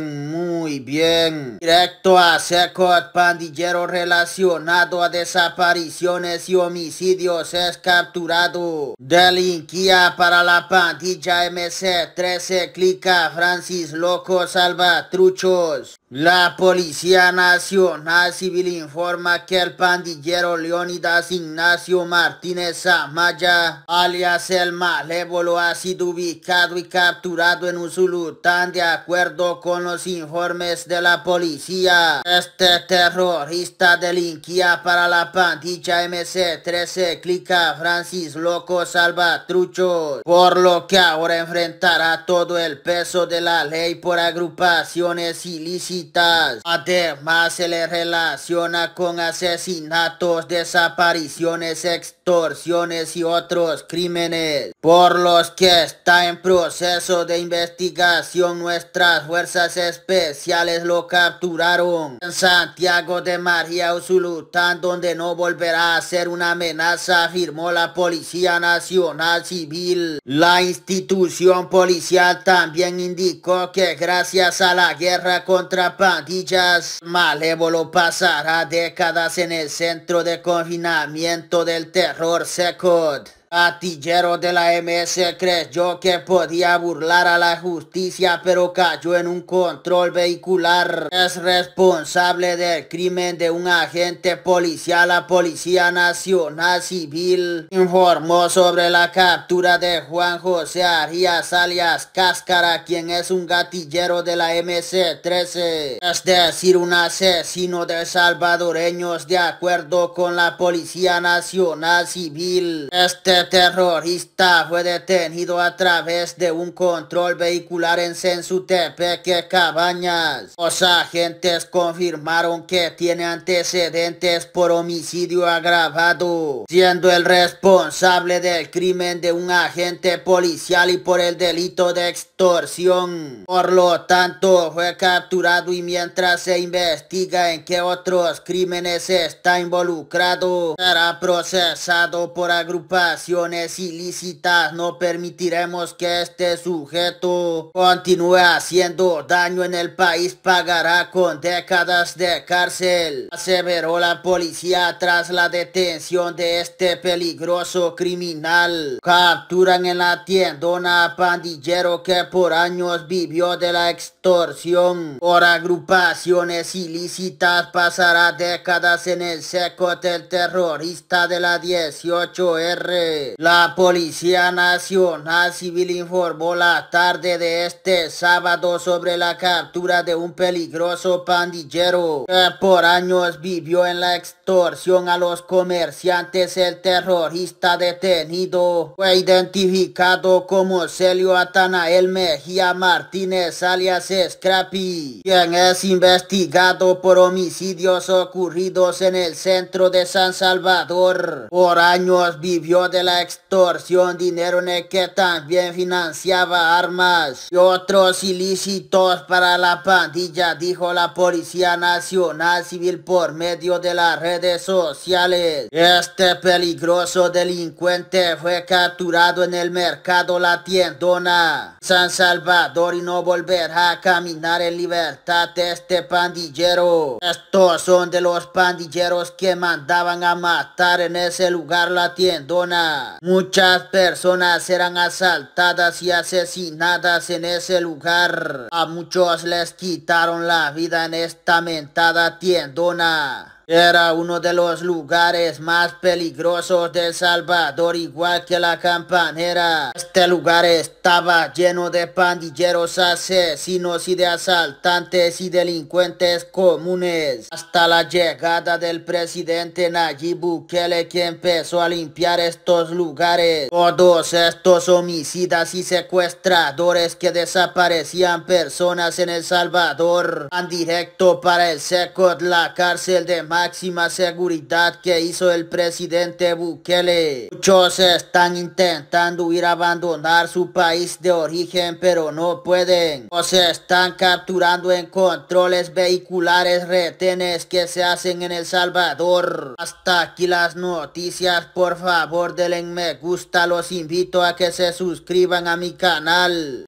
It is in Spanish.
muy bien. Directo a Secot, pandillero relacionado a desapariciones y homicidios es capturado. Delinquía para la pandilla MC13, clica Francis Loco Salvatruchos. La Policía Nacional Civil informa que el pandillero Leónidas Ignacio Martínez Amaya, alias el malévolo, ha sido ubicado y capturado en un sultán de acuerdo con los informes de la policía, este terrorista delinquía para la pandilla MC-13 clica Francis Loco Salvatrucho, por lo que ahora enfrentará todo el peso de la ley por agrupaciones ilícitas. Además se le relaciona con asesinatos, desapariciones, extorsiones y otros crímenes por los que está en proceso de investigación. Nuestras fuerzas especiales lo capturaron en Santiago de María Usulután, donde no volverá a ser una amenaza, afirmó la Policía Nacional Civil. La institución policial también indicó que gracias a la guerra contra pandillas, Malévolo pasará décadas en el centro de confinamiento del terror SECOD. Gatillero de la MS creyó que podía burlar a la justicia pero cayó en un control vehicular. Es responsable del crimen de un agente policial a Policía Nacional Civil. Informó sobre la captura de Juan José Arias alias Cáscara quien es un gatillero de la MC-13. Es decir, un asesino de salvadoreños de acuerdo con la Policía Nacional Civil. Este terrorista fue detenido a través de un control vehicular en Sensutepeque, Cabañas. Los agentes confirmaron que tiene antecedentes por homicidio agravado, siendo el responsable del crimen de un agente policial y por el delito de extorsión. Por lo tanto, fue capturado y mientras se investiga en qué otros crímenes está involucrado, será procesado por agrupación ilícitas, no permitiremos que este sujeto continúe haciendo daño en el país, pagará con décadas de cárcel, aseveró la policía tras la detención de este peligroso criminal. Capturan en la tiendona pandillero que por años vivió de la extorsión por agrupaciones ilícitas, pasará décadas en el seco del terrorista de la 18R. La Policía Nacional Civil informó la tarde de este sábado sobre la captura de un peligroso pandillero que por años vivió en la extorsión a los comerciantes. El terrorista detenido fue identificado como Celio Atanael Mejía Martínez alias Scrappy, quien es investigado por homicidios ocurridos en el centro de San Salvador. Por años vivió de la extorsión, dinero en el que también financiaba armas y otros ilícitos para la pandilla, dijo la Policía Nacional Civil por medio de las redes sociales. Este peligroso delincuente fue capturado en el mercado La Tiendona, San Salvador y no volverá a caminar en libertad este pandillero. Estos son de los pandilleros que mandaban a matar en ese lugar La Tiendona. Muchas personas eran asaltadas y asesinadas en ese lugar. A muchos les quitaron la vida en esta mentada tiendona. Era uno de los lugares más peligrosos de Salvador, igual que la campanera. Este lugar estaba lleno de pandilleros asesinos y de asaltantes y delincuentes comunes. Hasta la llegada del presidente Nayib Bukele que empezó a limpiar estos lugares. Todos estos homicidas y secuestradores que desaparecían personas en El Salvador. Van directo para el seco, la cárcel de máxima seguridad que hizo el presidente Bukele. Muchos están intentando ir a abandonar su país de origen, pero no pueden. O se están capturando en controles vehiculares retenes que se hacen en El Salvador. Hasta aquí las noticias, por favor denle me gusta, los invito a que se suscriban a mi canal.